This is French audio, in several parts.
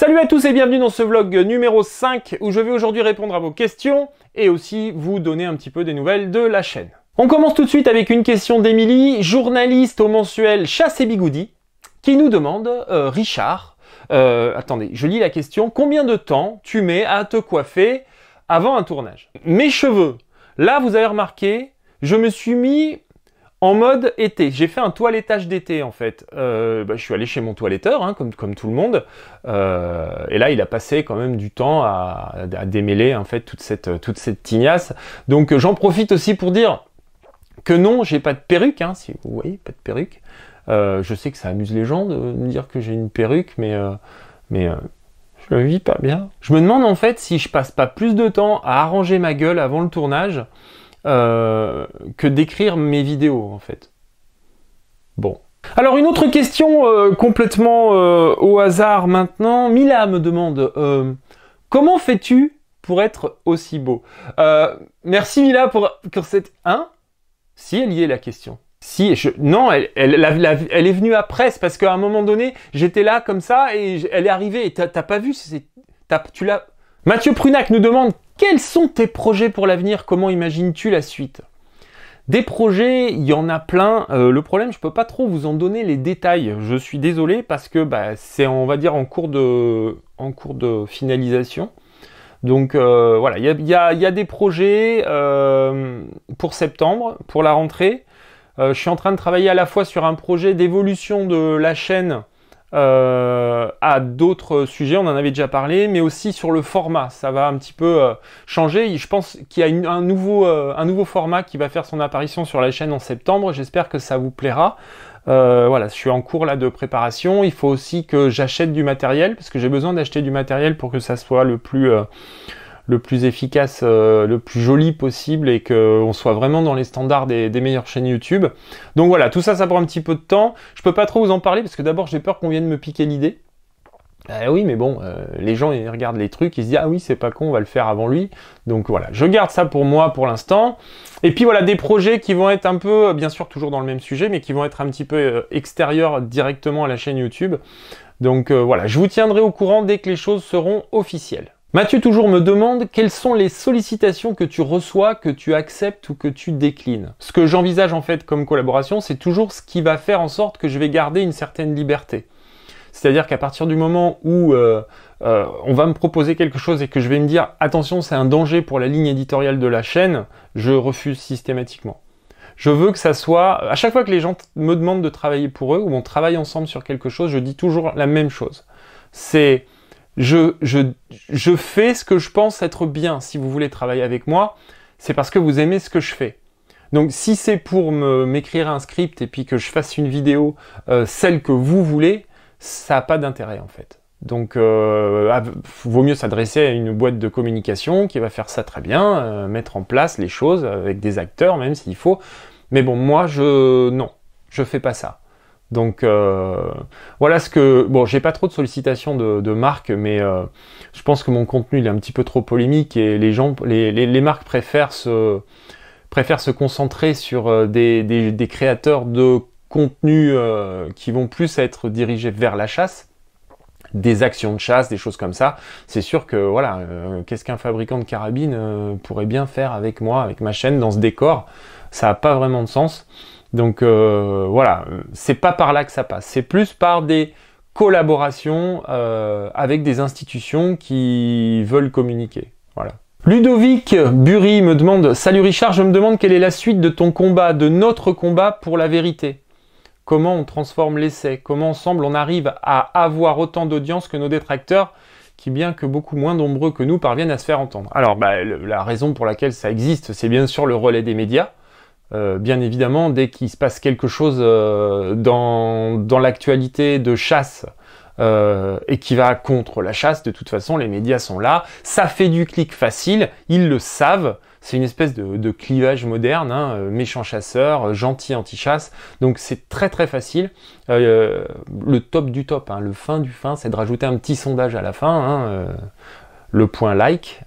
Salut à tous et bienvenue dans ce vlog numéro 5 où je vais aujourd'hui répondre à vos questions et aussi vous donner un petit peu des nouvelles de la chaîne. On commence tout de suite avec une question d'Émilie, journaliste au mensuel Chasse et Bigoudi, qui nous demande, euh, Richard, euh, attendez, je lis la question, combien de temps tu mets à te coiffer avant un tournage Mes cheveux, là vous avez remarqué, je me suis mis en mode été, j'ai fait un toilettage d'été en fait. Euh, bah, je suis allé chez mon toiletteur, hein, comme, tout le monde. Euh, et là, il a passé quand même du temps à, démêler en fait toute cette, tignasse. Donc j'en profite aussi pour dire que non, j'ai pas de perruque, hein, si vous voyez, pas de perruque. Euh, je sais que ça amuse les gens de me dire que j'ai une perruque, mais, mais je le vis pas bien. Je me demande en fait si je passe pas plus de temps à arranger ma gueule avant le tournage euh, que d'écrire mes vidéos en fait. Bon. Alors une autre question euh, complètement euh, au hasard maintenant. Mila me demande comment fais-tu pour être aussi beau Merci Mila pour, cette 1 hein? si elle y est la question. Si, je... non, elle, elle, est venue après, parce qu'à un moment donné, j'étais là comme ça et elle est arrivée et t'as pas vu, tu l'as. Mathieu Prunac nous demande quels sont tes projets pour l'avenir Comment imagines-tu la suite des projets, il y en a plein. Euh, le problème, je ne peux pas trop vous en donner les détails. Je suis désolé parce que bah, c'est, on va dire, en cours de, en cours de finalisation. Donc euh, voilà, il y a, des projets euh, pour septembre, pour la rentrée. je suis en train de travailler à la fois sur un projet d'évolution de la chaîne euh, à d'autres sujets, on en avait déjà parlé, mais aussi sur le format. Ça va un petit peu euh, changer. Je pense qu'il y a un, nouveau, euh, un, nouveau, format qui va faire son apparition sur la chaîne en septembre. J'espère que ça vous plaira. voilà, je suis en cours là de préparation. Il faut aussi que j'achète du matériel parce que j'ai besoin d'acheter du matériel pour que ça soit le plus le plus efficace, euh, le plus joli possible et qu'on soit vraiment dans les standards des, meilleures chaînes YouTube. Donc voilà, tout ça, ça prend un petit peu de temps. Je peux pas trop vous en parler parce que d'abord, j'ai peur qu'on vienne me piquer l'idée. Ah oui, mais bon, euh, les gens ils regardent les trucs, ils se disent ah oui, c'est pas con, on va le faire avant lui. Donc voilà, je garde ça pour moi pour l'instant. Et puis voilà, des projets qui vont être un peu, bien sûr, toujours dans le même sujet, mais qui vont être un petit peu euh, extérieurs directement à la chaîne YouTube. Donc voilà, je vous tiendrai au courant dès que les choses seront officielles. Mathieu toujours me demande quelles sont les sollicitations que tu reçois, que tu acceptes ou que tu déclines. Ce que j'envisage en fait comme collaboration, c'est toujours ce qui va faire en sorte que je vais garder une certaine liberté. C'est-à-dire qu'à partir du moment où euh, euh, on va me proposer quelque chose et que je vais me dire attention, c'est un danger pour la ligne éditoriale de la chaîne, je refuse systématiquement. Je veux que ça soit à chaque fois que les gens me demandent de travailler pour eux ou on travaille ensemble sur quelque chose, je dis toujours la même chose. C'est je, fais ce que je pense être bien. Si vous voulez travailler avec moi, c'est parce que vous aimez ce que je fais. Donc si c'est pour m'écrire un script et puis que je fasse une vidéo, euh, celle que vous voulez, ça n'a pas d'intérêt en fait. Donc il euh, vaut mieux s'adresser à une boîte de communication qui va faire ça très bien, euh, mettre en place les choses avec des acteurs même s'il faut. Mais bon, moi je non, je fais pas ça. Donc euh, voilà ce que... Bon, j'ai pas trop de sollicitations de, marques, mais euh, je pense que mon contenu il est un petit peu trop polémique et les gens, les, les, marques préfèrent se, préfèrent se concentrer sur euh, des, des, créateurs de contenu qui vont plus être dirigés vers la chasse des actions de chasse, des choses comme ça, c'est sûr que voilà, qu'est-ce qu'un fabricant de carabines pourrait bien faire avec moi, avec ma chaîne dans ce décor Ça n'a pas vraiment de sens. Donc euh, voilà, c'est pas par là que ça passe. C'est plus par des collaborations euh, avec des institutions qui veulent communiquer. Voilà. Ludovic Bury me demande Salut Richard, je me demande quelle est la suite de ton combat, de notre combat pour la vérité. Comment on transforme l'essai Comment ensemble on arrive à avoir autant d'audience que nos détracteurs qui, bien que beaucoup moins nombreux que nous, parviennent à se faire entendre. Alors, bah, la raison pour laquelle ça existe, c'est bien sûr le relais des médias, euh, bien évidemment, dès qu'il se passe quelque chose euh, dans, l'actualité de chasse euh, et qui va contre la chasse, de toute façon, les médias sont là. Ça fait du clic facile, ils le savent. C'est une espèce de, clivage moderne, hein, méchant chasseur, gentil anti-chasse. Donc c'est très très facile. le top du top, hein, le fin du fin, c'est de rajouter un petit sondage à la fin. Hein, le point like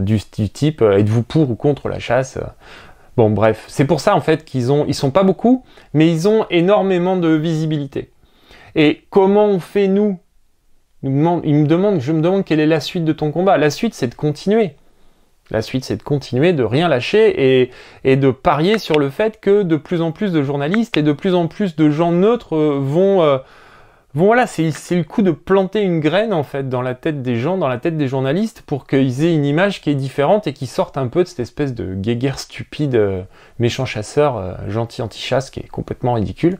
du, du type êtes-vous pour ou contre la chasse Bon, bref, c'est pour ça en fait qu'ils ont, ils sont pas beaucoup, mais ils ont énormément de visibilité. Et comment on fait nous me demande, je me demande quelle est la suite de ton combat. La suite, c'est de continuer. La suite, c'est de continuer, de rien lâcher et, et, de parier sur le fait que de plus en plus de journalistes et de plus en plus de gens neutres euh, vont, euh, Bon voilà, c'est le coup de planter une graine en fait dans la tête des gens, dans la tête des journalistes, pour qu'ils aient une image qui est différente et qui sorte un peu de cette espèce de guéguerre stupide, euh, méchant chasseur, euh, gentil anti-chasse, qui est complètement ridicule.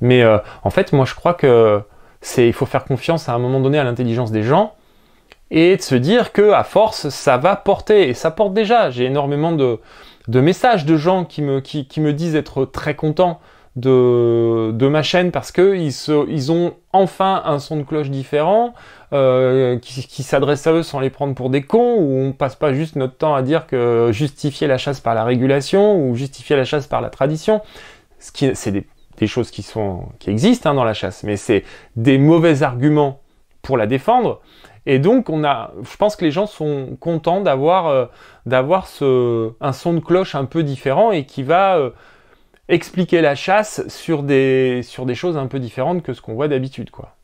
Mais euh, en fait, moi je crois que c'est il faut faire confiance à un moment donné à l'intelligence des gens et de se dire que à force ça va porter et ça porte déjà. J'ai énormément de, messages de gens qui me, qui me disent être très contents de, de ma chaîne parce que ils, ils ont enfin un son de cloche différent euh, qui, s'adresse à eux sans les prendre pour des cons où on passe pas juste notre temps à dire que justifier la chasse par la régulation ou justifier la chasse par la tradition. Ce qui, c'est des, choses qui sont qui existent hein, dans la chasse, mais c'est des mauvais arguments pour la défendre. Et donc, on a, je pense que les gens sont contents d'avoir euh, d'avoir ce un son de cloche un peu différent et qui va euh, expliquer la chasse sur des, sur des choses un peu différentes que ce qu'on voit d'habitude, quoi.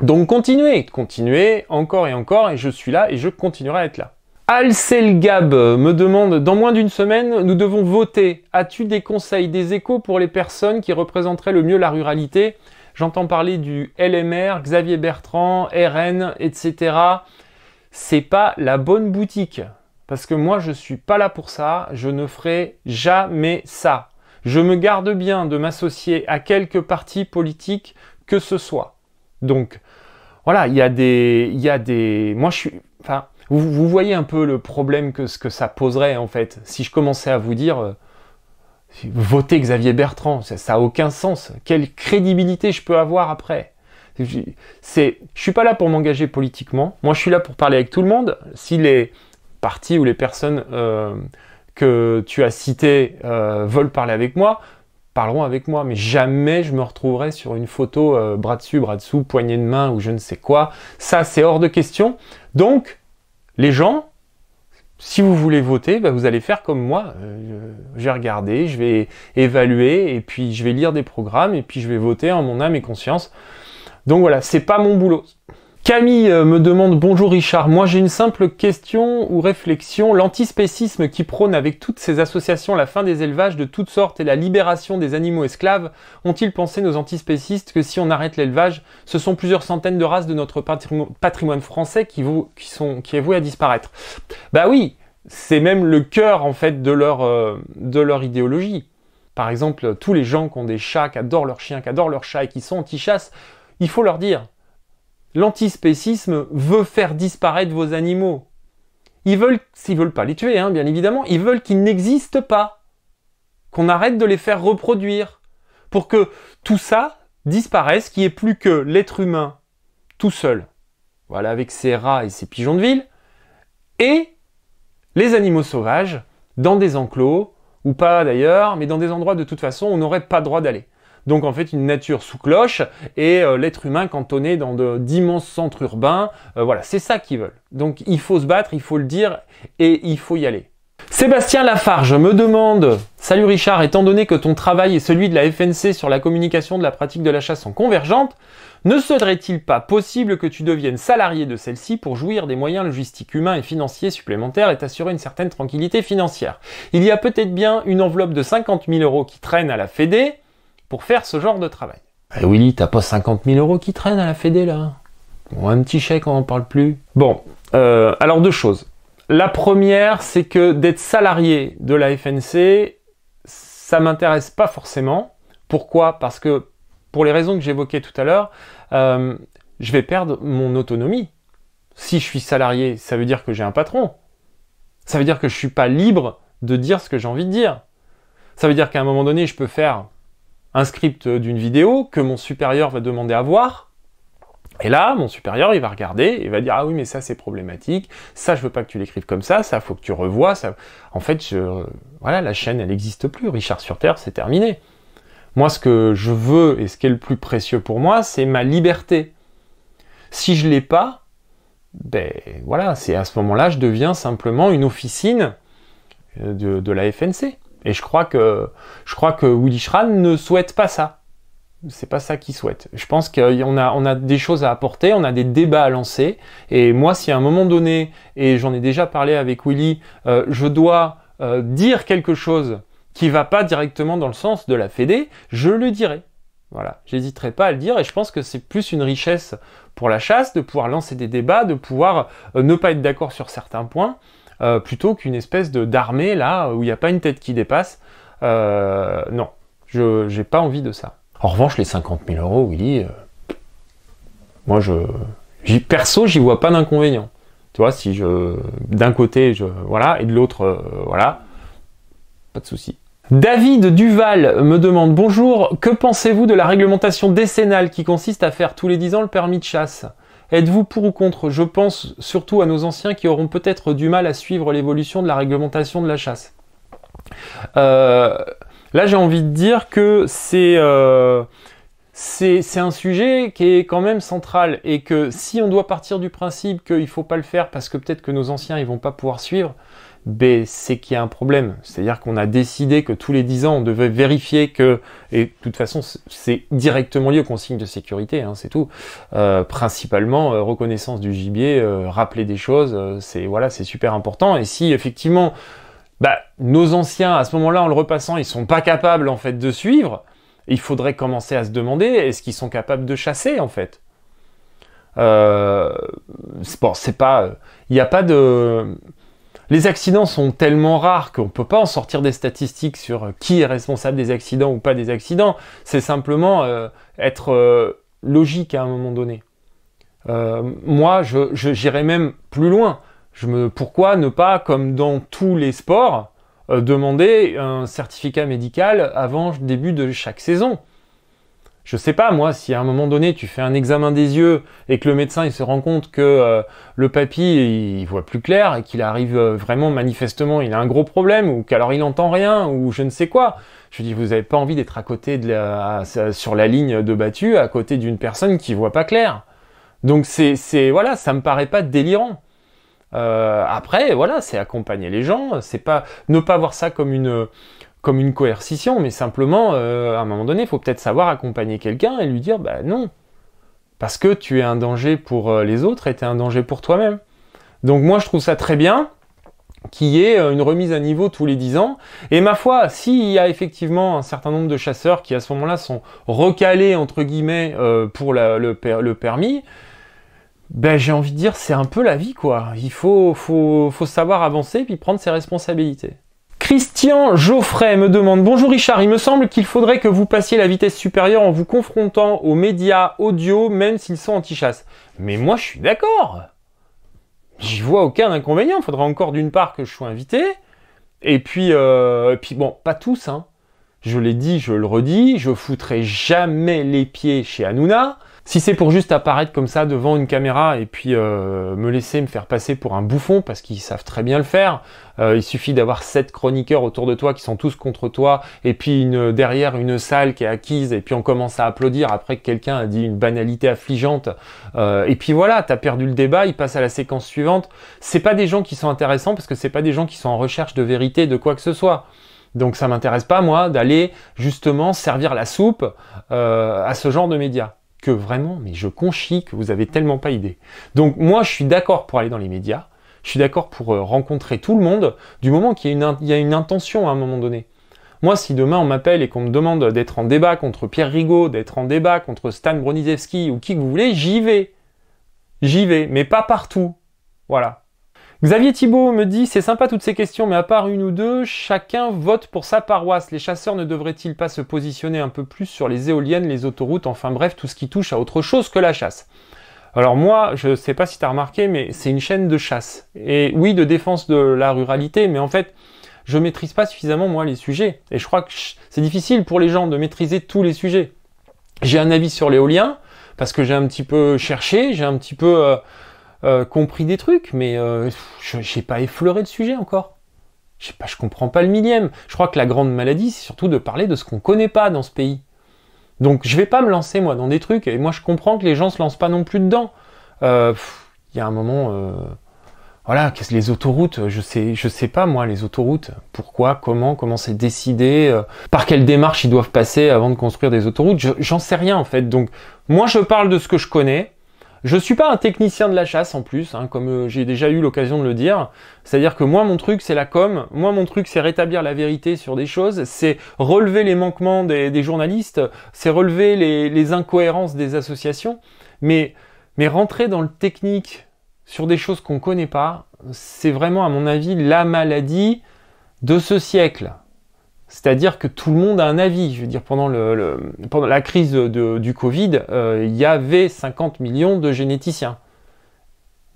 Donc continuez, continuez encore et encore, et je suis là et je continuerai à être là. Alcelgab me demande Dans moins d'une semaine, nous devons voter. As-tu des conseils, des échos pour les personnes qui représenteraient le mieux la ruralité J'entends parler du LMR, Xavier Bertrand, RN, etc. C'est pas la bonne boutique. Parce que moi, je suis pas là pour ça. Je ne ferai jamais ça je me garde bien de m'associer à quelque partis politiques que ce soit. Donc, voilà, il y a des, il y des, moi je suis, enfin, vous, voyez un peu le problème que ce que ça poserait en fait. Si je commençais à vous dire, euh, votez Xavier Bertrand, ça n'a aucun sens. Quelle crédibilité je peux avoir après c'est, je suis pas là pour m'engager politiquement. Moi, je suis là pour parler avec tout le monde. Si les partis ou les personnes euh, tu as cité veulent parler avec moi, parleront avec moi, mais jamais je me retrouverai sur une photo euh, bras dessus, bras dessous, poignée de main ou je ne sais quoi. Ça, c'est hors de question. Donc, les gens, si vous voulez voter, ben, vous allez faire comme moi. Euh, je j'ai regardé, je vais évaluer, et puis je vais lire des programmes, et puis je vais voter en mon âme et conscience. Donc voilà, c'est pas mon boulot. Camille euh, me demande bonjour Richard, moi j'ai une simple question ou réflexion. L'antispécisme qui prône avec toutes ces associations la fin des élevages de toutes sortes et la libération des animaux esclaves, ont-ils pensé nos antispécistes que si on arrête l'élevage, ce sont plusieurs centaines de races de notre patrimoine français qui, qui sont, qui est voué à disparaître Bah oui, c'est même le cœur en fait de leur, euh, de leur idéologie. Par exemple, tous les gens qui ont des chats, qui adorent leurs chiens, qui adorent leurs chats et qui sont anti-chasse, il faut leur dire, L'antispécisme veut faire disparaître vos animaux. Ils veulent, s'ils veulent pas les tuer, hein, bien évidemment, ils veulent qu'ils n'existent pas. Qu'on arrête de les faire reproduire. Pour que tout ça disparaisse, qu'il n'y ait plus que l'être humain tout seul. Voilà, avec ses rats et ses pigeons de ville. Et les animaux sauvages dans des enclos, ou pas d'ailleurs, mais dans des endroits de toute façon on n'aurait pas droit d'aller. Donc en fait une nature sous cloche et euh, l'être humain cantonné dans d'immenses centres urbains. Euh, voilà, c'est ça qu'ils veulent. Donc il faut se battre, il faut le dire et il faut y aller. Sébastien Lafarge me demande Salut Richard, étant donné que ton travail est celui de la FNC sur la communication de la pratique de la chasse en convergente, ne serait-il pas possible que tu deviennes salarié de celle-ci pour jouir des moyens logistiques humains et financiers supplémentaires et t'assurer une certaine tranquillité financière Il y a peut-être bien une enveloppe de 50 000 euros qui traîne à la Fédé, pour faire ce genre de travail. Et bah, Willy, t'as pas 50 000 euros qui traînent à la Fédé là hein Un petit chèque, on n'en parle plus. Bon, euh, alors deux choses. La première, c'est que d'être salarié de la FNC, ça m'intéresse pas forcément. Pourquoi Parce que pour les raisons que j'évoquais tout à l'heure, euh, je vais perdre mon autonomie. Si je suis salarié, ça veut dire que j'ai un patron. Ça veut dire que je suis pas libre de dire ce que j'ai envie de dire. Ça veut dire qu'à un moment donné, je peux faire un script d'une vidéo que mon supérieur va demander à voir. Et là, mon supérieur, il va regarder, il va dire ah oui mais ça c'est problématique, ça je veux pas que tu l'écrives comme ça, ça faut que tu revois, ça. En fait, je... voilà, la chaîne elle n'existe plus. Richard sur Terre, c'est terminé. Moi, ce que je veux et ce qui est le plus précieux pour moi, c'est ma liberté. Si je l'ai pas, ben voilà, c'est à ce moment-là, je deviens simplement une officine euh, de la FNC. Et je crois que, je crois que Willy Schran ne souhaite pas ça. C'est pas ça qu'il souhaite. Je pense qu'on a, on a des choses à apporter, on a des débats à lancer. Et moi, si à un moment donné, et j'en ai déjà parlé avec Willy, euh, je dois euh, dire quelque chose qui va pas directement dans le sens de la Fédé, je le dirai. Voilà, j'hésiterai pas à le dire et je pense que c'est plus une richesse pour la chasse de pouvoir lancer des débats, de pouvoir euh, ne pas être d'accord sur certains points, euh, plutôt qu'une espèce de d'armée là où il n'y a pas une tête qui dépasse. Euh, non, je n'ai pas envie de ça. En revanche, les 50 000 euros, oui, euh, moi je perso j'y vois pas d'inconvénient. Tu vois, si je d'un côté je voilà et de l'autre voilà, pas de souci. David Duval me demande bonjour, que pensez-vous de la réglementation décennale qui consiste à faire tous les 10 ans le permis de chasse Êtes-vous pour ou contre Je pense surtout à nos anciens qui auront peut-être du mal à suivre l'évolution de la réglementation de la chasse. Euh, là, j'ai envie de dire que euh, c'est un sujet qui est quand même central et que si on doit partir du principe qu'il ne faut pas le faire parce que peut-être que nos anciens ils vont pas pouvoir suivre, B, c'est qu'il y a un problème. C'est-à-dire qu'on a décidé que tous les 10 ans, on devait vérifier que, et de toute façon, c'est directement lié aux consignes de sécurité, hein, c'est tout. Euh, principalement, euh, reconnaissance du gibier, euh, rappeler des choses, c'est voilà, c'est super important. Et si effectivement, bah, nos anciens, à ce moment-là, en le repassant, ils sont pas capables en fait de suivre, il faudrait commencer à se demander est-ce qu'ils sont capables de chasser en fait. bon, c'est pas, il n'y a pas de les accidents sont tellement rares qu'on ne peut pas en sortir des statistiques sur euh, qui est responsable des accidents ou pas des accidents. C'est simplement euh, être euh, logique à un moment donné. moi, j'irais je, même plus loin. Je me, pourquoi ne pas, comme dans tous les sports, demander un certificat médical avant le début de chaque saison je sais pas, moi, si à un moment donné tu fais un examen des yeux et que le médecin il se rend compte que euh, le papy il voit plus clair et qu'il arrive euh, vraiment manifestement, il a un gros problème ou qu'alors il n'entend rien ou je ne sais quoi. Je dis, vous n'avez pas envie d'être à côté de la, sur la ligne de battue, à côté d'une personne qui voit pas clair. Donc c'est, c'est voilà, ça me paraît pas délirant. Euh, après, voilà, c'est accompagner les gens, c'est pas ne pas voir ça comme une comme une coercition, mais simplement, euh, à un moment donné, il faut peut-être savoir accompagner quelqu'un et lui dire, bah non, parce que tu es un danger pour euh, les autres et tu es un danger pour toi-même. Donc moi, je trouve ça très bien qu'il y ait euh, une remise à niveau tous les 10 ans. Et ma foi, s'il y a effectivement un certain nombre de chasseurs qui à ce moment-là sont recalés, entre guillemets, pour le, permis, ben j'ai envie de dire, c'est un peu la vie, quoi. Il faut, savoir avancer puis prendre ses responsabilités. Christian Geoffrey me demande Bonjour Richard, il me semble qu'il faudrait que vous passiez la vitesse supérieure en vous confrontant aux médias audio, même s'ils sont anti-chasse. Mais moi je suis d'accord J'y vois aucun inconvénient. Il faudra encore d'une part que je sois invité. Et puis, euh, puis bon, pas tous. Hein. Je l'ai dit, je le redis, je foutrai jamais les pieds chez Hanouna. Si c'est pour juste apparaître comme ça devant une caméra et puis euh, me laisser me faire passer pour un bouffon, parce qu'ils savent très bien le faire, euh, il suffit d'avoir sept chroniqueurs autour de toi qui sont tous contre toi, et puis une, derrière une salle qui est acquise, et puis on commence à applaudir après que quelqu'un a dit une banalité affligeante, euh, et puis voilà, t'as perdu le débat, il passe à la séquence suivante. C'est pas des gens qui sont intéressants parce que c'est pas des gens qui sont en recherche de vérité, de quoi que ce soit. Donc ça m'intéresse pas moi d'aller justement servir la soupe à ce genre de médias que vraiment, mais je conchis que vous avez tellement pas idée. Donc moi, je suis d'accord pour aller dans les médias, je suis d'accord pour euh, rencontrer tout le monde, du moment qu'il y, a une, intention hein, à un moment donné. Moi, si demain on m'appelle et qu'on me demande d'être en débat contre Pierre Rigaud, d'être en débat contre Stan Bronisewski ou qui que vous voulez, j'y vais. J'y vais, mais pas partout. Voilà. Xavier Thibault me dit c'est sympa toutes ces questions, mais à part une ou deux, chacun vote pour sa paroisse. Les chasseurs ne devraient-ils pas se positionner un peu plus sur les éoliennes, les autoroutes, enfin bref, tout ce qui touche à autre chose que la chasse alors moi, je sais pas si tu as remarqué, mais c'est une chaîne de chasse. Et oui, de défense de la ruralité, mais en fait, je maîtrise pas suffisamment moi les sujets. Et je crois que c'est difficile pour les gens de maîtriser tous les sujets. J'ai un avis sur l'éolien, parce que j'ai un petit peu cherché, j'ai un petit peu... Euh, euh, compris des trucs, mais euh, j'ai pas effleuré le sujet encore. Je sais pas, je comprends pas le millième. Je crois que la grande maladie, c'est surtout de parler de ce qu'on connaît pas dans ce pays. Donc je vais pas me lancer moi dans des trucs, et moi je comprends que les gens se lancent pas non plus dedans. Euh, il y a un moment, voilà, qu'est-ce les autoroutes, je sais, je sais pas moi les autoroutes. Pourquoi, comment, comment c'est décidé, par quelle démarche ils doivent passer avant de construire des autoroutes, j'en sais rien en fait. Donc moi je parle de ce que je connais. Je suis pas un technicien de la chasse en plus, hein, comme euh, j'ai déjà eu l'occasion de le dire. C'est-à-dire que moi mon truc c'est la com, moi mon truc c'est rétablir la vérité sur des choses, c'est relever les manquements des, journalistes, c'est relever les, incohérences des associations. Mais, mais rentrer dans le technique sur des choses qu'on connaît pas, c'est vraiment à mon avis la maladie de ce siècle. C'est-à-dire que tout le monde a un avis. Je veux dire, pendant, la crise du Covid, euh, il y avait 50 millions de généticiens.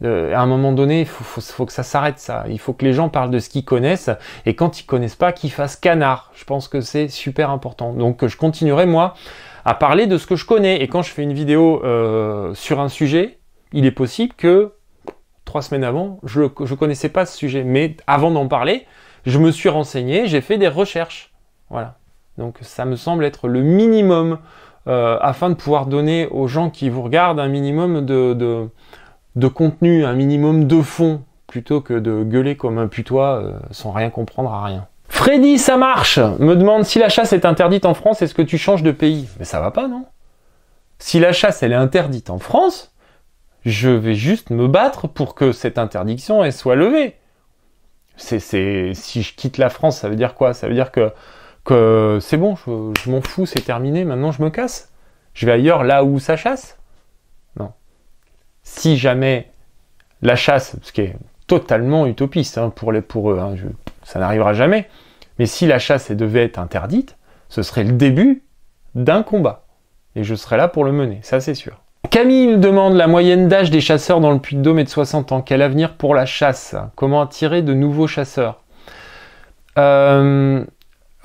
Euh, à un moment donné, il faut, que ça s'arrête, ça. Il faut que les gens parlent de ce qu'ils connaissent, et quand ils connaissent pas, qu'ils fassent canard. Je pense que c'est super important. Donc, je continuerai, moi, à parler de ce que je connais. Et quand je fais une vidéo euh, sur un sujet, il est possible que, trois semaines avant, je ne connaissais pas ce sujet. Mais avant d'en parler, je me suis renseigné, j'ai fait des recherches. Voilà. Donc ça me semble être le minimum euh, afin de pouvoir donner aux gens qui vous regardent un minimum de, de, contenu, un minimum de fond, plutôt que de gueuler comme un putois euh, sans rien comprendre à rien. Freddy, ça marche Me demande si la chasse est interdite en France, est-ce que tu changes de pays Mais ça va pas, non Si la chasse, elle est interdite en France, je vais juste me battre pour que cette interdiction, soit levée c'est, si je quitte la France, ça veut dire quoi Ça veut dire que, c'est bon, je, m'en fous, c'est terminé, maintenant je me casse Je vais ailleurs là où ça chasse Non. Si jamais la chasse, ce qui est totalement utopiste hein, pour, eux, hein, ça n'arrivera jamais, mais si la chasse devait être interdite, ce serait le début d'un combat. Et je serais là pour le mener, ça c'est sûr. Camille demande la moyenne d'âge des chasseurs dans le Puy-de-Dôme est de 60 ans. Quel avenir pour la chasse Comment attirer de nouveaux chasseurs euh,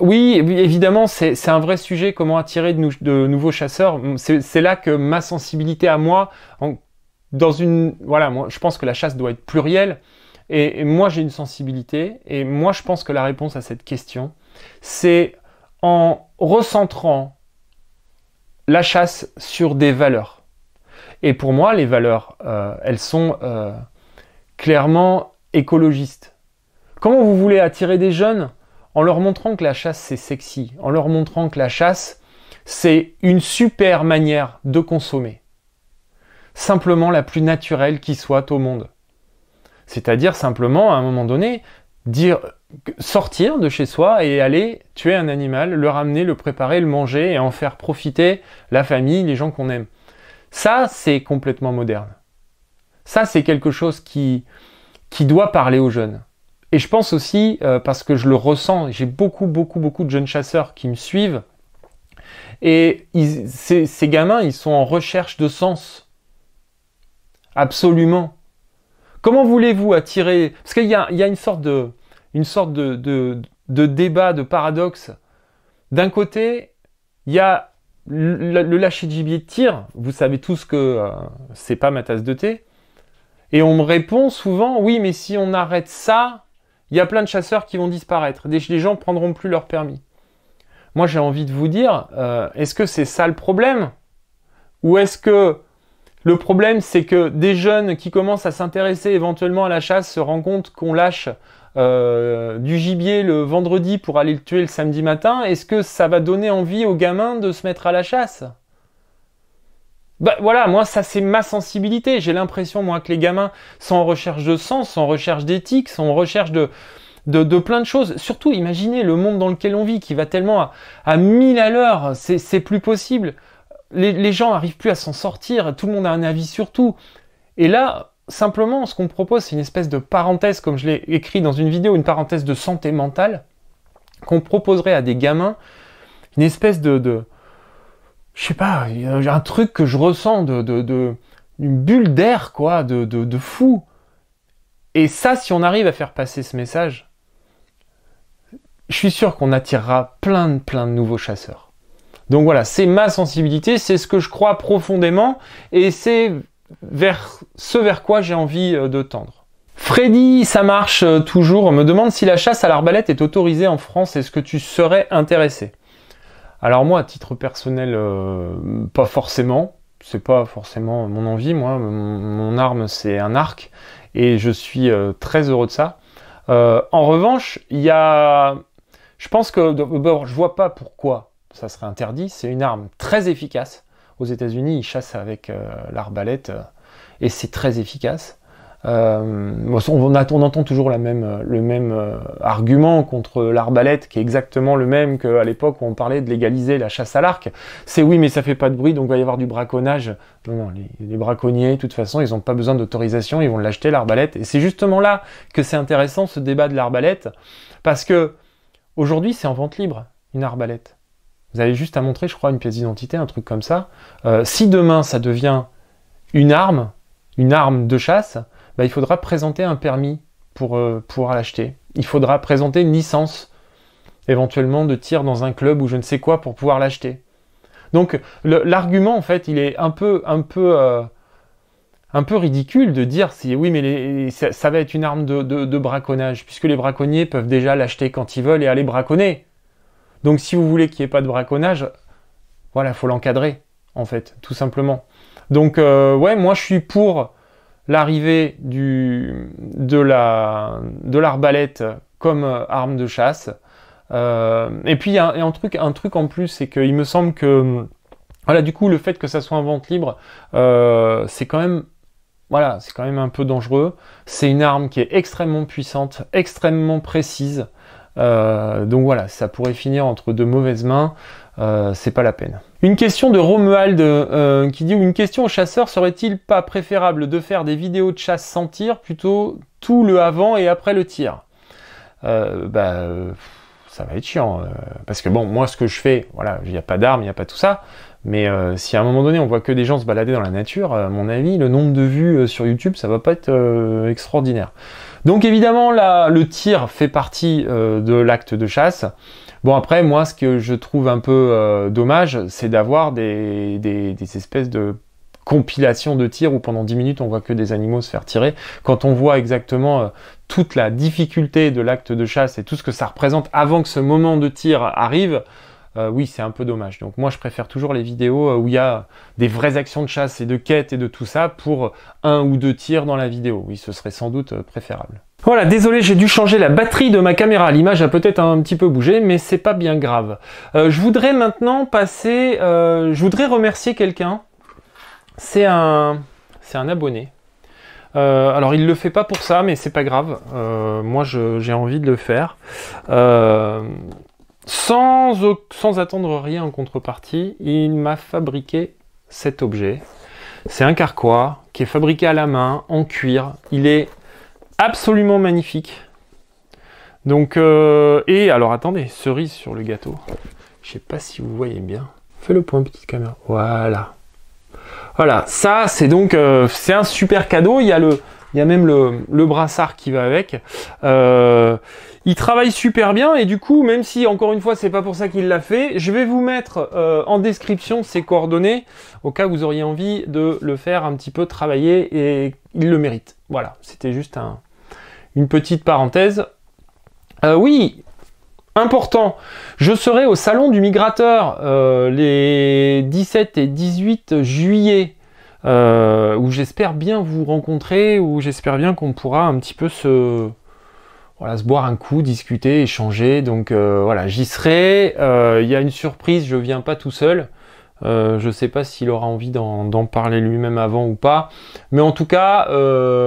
Oui, évidemment, c'est un vrai sujet. Comment attirer de, nouveaux chasseurs C'est là que ma sensibilité à moi, dans une, voilà, moi, je pense que la chasse doit être plurielle. et moi, j'ai une sensibilité. Et moi, je pense que la réponse à cette question, c'est en recentrant la chasse sur des valeurs et pour moi, les valeurs, euh, elles sont euh, clairement écologistes. Comment vous voulez attirer des jeunes en leur montrant que la chasse c'est sexy, en leur montrant que la chasse c'est une super manière de consommer, simplement la plus naturelle qui soit au monde. C'est-à-dire simplement à un moment donné dire sortir de chez soi et aller tuer un animal, le ramener, le préparer, le manger et en faire profiter la famille, les gens qu'on aime. Ça, c'est complètement moderne. Ça, c'est quelque chose qui, qui doit parler aux jeunes. Et je pense aussi, euh, parce que je le ressens, j'ai beaucoup, beaucoup, beaucoup de jeunes chasseurs qui me suivent. Et ces, gamins, ils sont en recherche de sens. Absolument. Comment voulez-vous attirer Parce qu'il y, y a, une sorte de, une sorte de, de débat, de paradoxe. D'un côté, il y a le, lâcher gibier de tir, vous savez tous que euh, c'est pas ma tasse de thé. Et on me répond souvent, oui, mais si on arrête ça, il y a plein de chasseurs qui vont disparaître. les gens prendront plus leur permis. Moi, j'ai envie de vous dire, euh, est-ce que c'est ça le problème Ou est-ce que le problème, c'est que des jeunes qui commencent à s'intéresser éventuellement à la chasse se rendent compte qu'on lâche euh, du gibier le vendredi pour aller le tuer le samedi matin, est-ce que ça va donner envie aux gamins de se mettre à la chasse bah voilà, moi ça c'est ma sensibilité. J'ai l'impression moi que les gamins sont en recherche de sens, sont en recherche d'éthique, sont en recherche de, de, plein de choses. Surtout, imaginez le monde dans lequel on vit qui va tellement à, mille 1000 à l'heure, c'est plus possible. Les, gens arrivent plus à s'en sortir, tout le monde a un avis sur tout. Et là, Simplement, ce qu'on propose, c'est une espèce de parenthèse, comme je l'ai écrit dans une vidéo, une parenthèse de santé mentale, qu'on proposerait à des gamins, une espèce de, je sais pas, euh, un truc que je ressens de, de, une bulle d'air, quoi, de, de, fou. Et ça, si on arrive à faire passer ce message, je suis sûr qu'on attirera plein de, plein de nouveaux chasseurs. Donc voilà, c'est ma sensibilité, c'est ce que je crois profondément, et c'est vers ce vers quoi j'ai envie euh, de tendre. Freddy, ça marche euh, toujours, me demande si la chasse à l'arbalète est autorisée en France, est-ce que tu serais intéressé Alors moi, à titre personnel, euh, pas forcément, c'est pas forcément mon envie, moi, mon, arme c'est un arc, et je suis très heureux de ça. en revanche, il y a... Je pense que... je vois pas pourquoi ça serait interdit, c'est une arme très efficace, aux États-Unis, ils chassent avec euh, l'arbalète euh, et c'est très efficace. Euh, on, entend toujours le même argument contre l'arbalète, qui est exactement le même qu'à l'époque où on parlait de légaliser la chasse à l'arc. C'est oui, mais ça fait pas de bruit, donc il va y avoir du braconnage. les, braconniers, de toute façon, ils n'ont pas besoin d'autorisation, ils vont l'acheter l'arbalète. Et c'est justement là que c'est intéressant ce débat de l'arbalète, parce que aujourd'hui, c'est en vente libre une arbalète. Vous avez juste à montrer, je crois, une pièce d'identité, un truc comme ça. Euh, si demain ça devient une arme, une arme de chasse, bah, il faudra présenter un permis pour euh, pouvoir l'acheter. Il faudra présenter une licence, éventuellement de tir dans un club ou je ne sais quoi pour pouvoir l'acheter. Donc l'argument, en fait, il est un peu, un peu, euh, un peu ridicule de dire si oui, mais ça, va être une arme de braconnage, puisque les braconniers peuvent déjà l'acheter quand ils veulent et aller braconner. Donc si vous voulez qu'il n'y ait pas de braconnage, voilà, il faut l'encadrer, en fait, tout simplement. Donc euh, ouais, moi je suis pour l'arrivée de l'arbalète comme euh, arme de chasse. Euh, et puis il y a un, truc, un truc en plus, c'est qu'il me semble que voilà, du coup le fait que ça soit en vente libre, c'est quand même voilà, c'est quand même un peu dangereux. C'est une arme qui est extrêmement puissante, extrêmement précise. Euh, donc voilà, ça pourrait finir entre de mauvaises mains, euh, c'est pas la peine. Une question de Romuald euh, qui dit une question au chasseur serait-il pas préférable de faire des vidéos de chasse sans tir plutôt tout le avant et après le tir Bah ça va être chiant parce que bon moi ce que je fais, voilà, il n'y a pas d'armes, il n'y a pas tout ça. Mais si à un moment donné on voit que des gens se balader dans la nature, à mon avis, le nombre de vues sur YouTube, ça va pas être extraordinaire. Donc évidemment, le tir fait partie euh, de l'acte de chasse. Bon après, moi, ce que je trouve un peu euh, dommage, c'est d'avoir des, espèces de compilations de tirs où pendant 10 minutes on voit que des animaux se faire tirer, quand on voit exactement euh, toute la difficulté de l'acte de chasse et tout ce que ça représente avant que ce moment de tir arrive, euh, oui, c'est un peu dommage. Donc moi, je préfère toujours les vidéos euh, où il y a des vraies actions de chasse et de quête et de tout ça pour un ou deux tirs dans la vidéo. Oui, ce serait sans doute euh, préférable. Voilà, désolé, j'ai dû changer la batterie de ma caméra. L'image a peut-être un petit peu bougé, mais c'est pas bien grave. je voudrais maintenant passer... je voudrais remercier quelqu'un. C'est un... C'est un abonné. alors il le fait pas pour ça, mais c'est pas grave. moi j'ai envie de le faire. Euh, sans, attendre rien en contrepartie, il m'a fabriqué cet objet. C'est un carquois qui est fabriqué à la main, en cuir. Il est absolument magnifique. Donc, euh, et alors attendez, cerise sur le gâteau. Je sais pas si vous voyez bien. Fais le point, petite caméra. Voilà. Voilà, ça c'est donc euh, c'est un super cadeau. Il y a le, il y a même le, brassard qui va avec. Euh, il travaille super bien et du coup, même si encore une fois, c'est pas pour ça qu'il l'a fait, je vais vous mettre euh, en description ses coordonnées au cas où vous auriez envie de le faire un petit peu travailler et il le mérite. Voilà, c'était juste une petite parenthèse. Euh, oui, important, je serai au salon du migrateur les 17 et 18 juillet euh, où j'espère bien vous rencontrer, où j'espère bien qu'on pourra un petit peu se, voilà, se boire un coup, discuter, échanger. Donc euh, voilà, j'y serai. Euh, il y a une surprise, je viens pas tout seul. je ne sais pas s'il aura envie d'en parler lui-même avant ou pas. Mais en tout cas,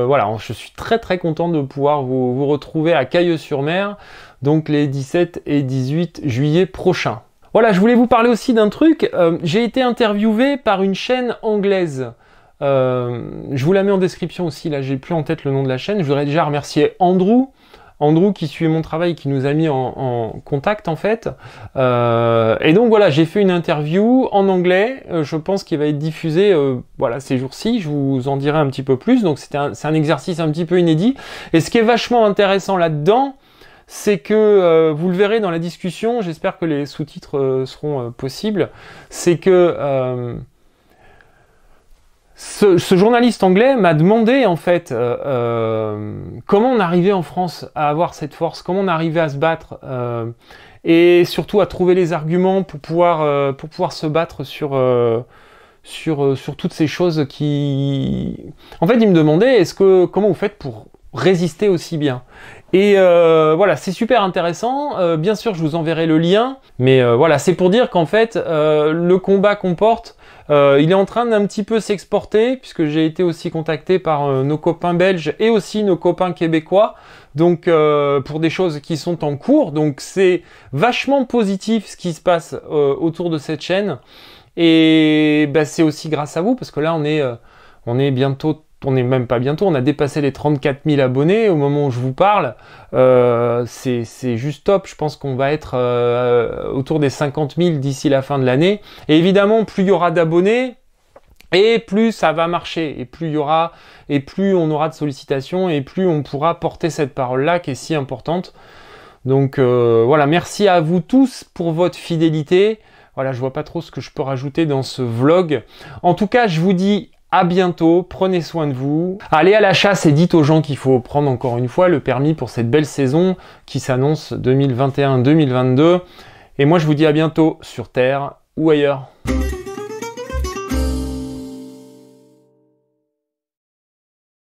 voilà, je suis très très content de pouvoir vous, retrouver à Cailleux-sur-Mer, donc les 17 et 18 juillet prochains. Voilà, je voulais vous parler aussi d'un truc. J'ai été interviewé par une chaîne anglaise euh, je vous la mets en description aussi, là j'ai plus en tête le nom de la chaîne. Je voudrais déjà remercier Andrew, Andrew qui suit mon travail, qui nous a mis en, contact en fait. Euh, et donc voilà, j'ai fait une interview en anglais, euh, je pense qu'il va être diffusé voilà, ces jours-ci, je vous en dirai un petit peu plus. Donc c'est un, un, exercice un petit peu inédit. Et ce qui est vachement intéressant là-dedans, c'est que, vous le verrez dans la discussion, j'espère que les sous-titres seront possibles, c'est que ce, journaliste anglais m'a demandé en fait euh, euh, comment on arrivait en France à avoir cette force, comment on arrivait à se battre euh, et surtout à trouver les arguments pour pouvoir, pour pouvoir se battre sur, sur, sur toutes ces choses qui... En fait, il me demandait est-ce que comment vous faites pour résister aussi bien et voilà, c'est super intéressant. bien sûr, je vous enverrai le lien, mais voilà, c'est pour dire qu'en fait, le combat comporte euh, il est en train d'un petit peu s'exporter, puisque j'ai été aussi contacté par euh, nos copains belges et aussi nos copains québécois, donc euh, pour des choses qui sont en cours. Donc c'est vachement positif ce qui se passe autour de cette chaîne. Et bah, c'est aussi grâce à vous, parce que là on est, on est bientôt on n'est même pas bientôt, on a dépassé les 34 000 abonnés au moment où je vous parle. Euh, c'est juste top, je pense qu'on va être euh, autour des 50 000 d'ici la fin de l'année. Et évidemment, plus il y aura d'abonnés, et plus ça va marcher, et plus il y aura, et plus on aura de sollicitations, et plus on pourra porter cette parole-là qui est si importante. Donc euh, voilà, merci à vous tous pour votre fidélité. Voilà, je vois pas trop ce que je peux rajouter dans ce vlog. En tout cas, je vous dis à bientôt, prenez soin de vous. Allez à la chasse et dites aux gens qu'il faut prendre encore une fois le permis pour cette belle saison qui s'annonce 2021-2022. Et moi je vous dis à bientôt sur Terre ou ailleurs.